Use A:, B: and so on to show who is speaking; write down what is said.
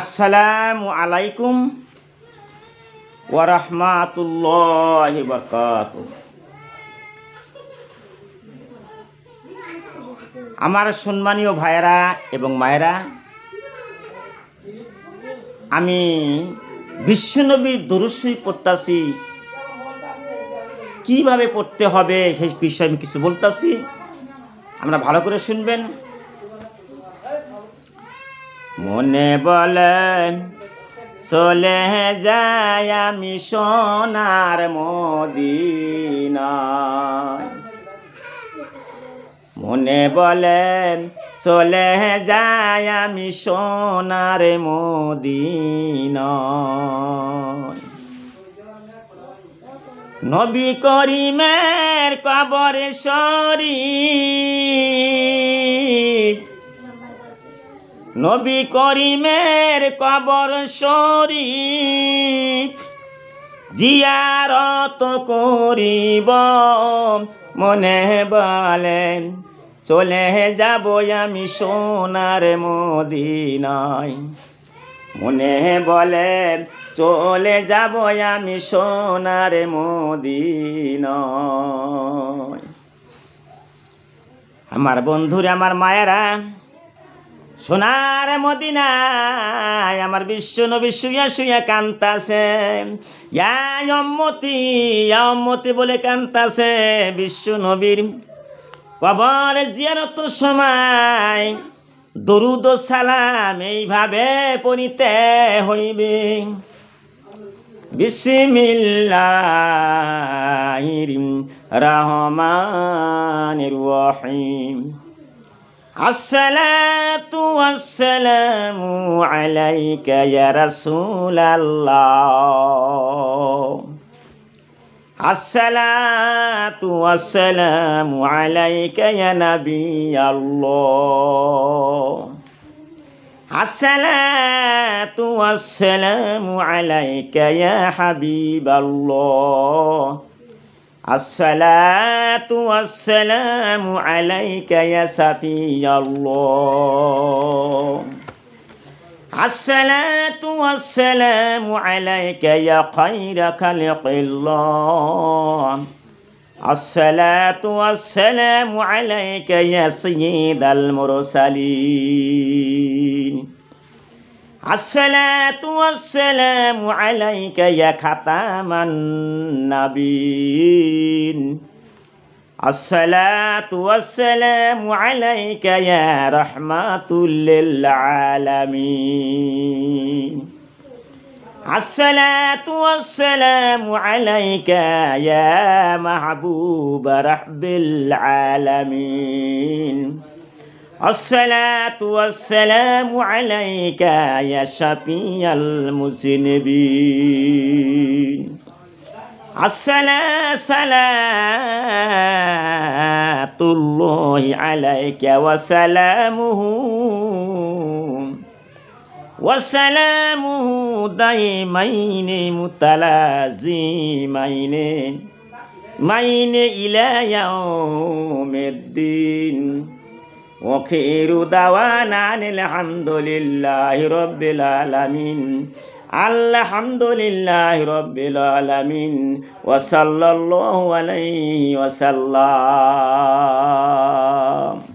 A: আসসালামু আলাইকুম ওরহমাতুল্লাহ বরকাত আমার সম্মানীয় ভাইয়েরা এবং মায়েরা আমি বিশ্বনবীর দরুসই পড়তাছি কিভাবে পড়তে হবে সেই বিষয়ে আমি কিছু বলতাছি আমরা ভালো করে শুনবেন মনে বলেন চলে যায় আমি সোনার মদিনায় মনে বলেন চলে যায় আমি সোনার মদিনায় নবী করিমের কবর শরীর নবী করিমের কবর শরীফ জিয়ারত করিব মনে বলেন চলে যাব আমি সোনার মদিনায় মনে বলেন চলে যাব আমি সোনার মদিনায় আমার বন্ধুরা আমার মায়েরা সোনার মদিনায় আমার বিশ্ব নবী শুয়া শুয়া কান্তাছে ইয়ামতি ইয়ামতি বলে কান্তাছে বিশ্ব নবীর কবর জিয়ারত সময় দরুদ সালাম এইভাবে পড়িতে হইবে বিসমিল্লাহ রহমান রহিম الصلاة والسلام عليك يا رسول الله الصلاة والسلام عليك يا نبي الله الصلاة والسلام عليك يا حبيب الله الصلاة والسلام عليك يا سفي الله الصلاة والسلام عليك يا خير خلق الله الصلاة والسلام عليك يا سيد المرسلين الصلاة والسلام عليك يا ختام النبيين الصلاة والسلام عليك يا رحمة للعالمين الصلاة والسلام عليك يا محبوب رحب العالمين الصلاة والسلام عليك يا شفيع المذنبين الصلاة صلاة الله عليك وسلامه وسلامه دائمين متلازمين مين إلى يوم الدين ওখেরু দাওয়ানান আলহামদুলিল্লাহ রব্বিল আলামিন আলহামদুলিল্লাহ রব্বিল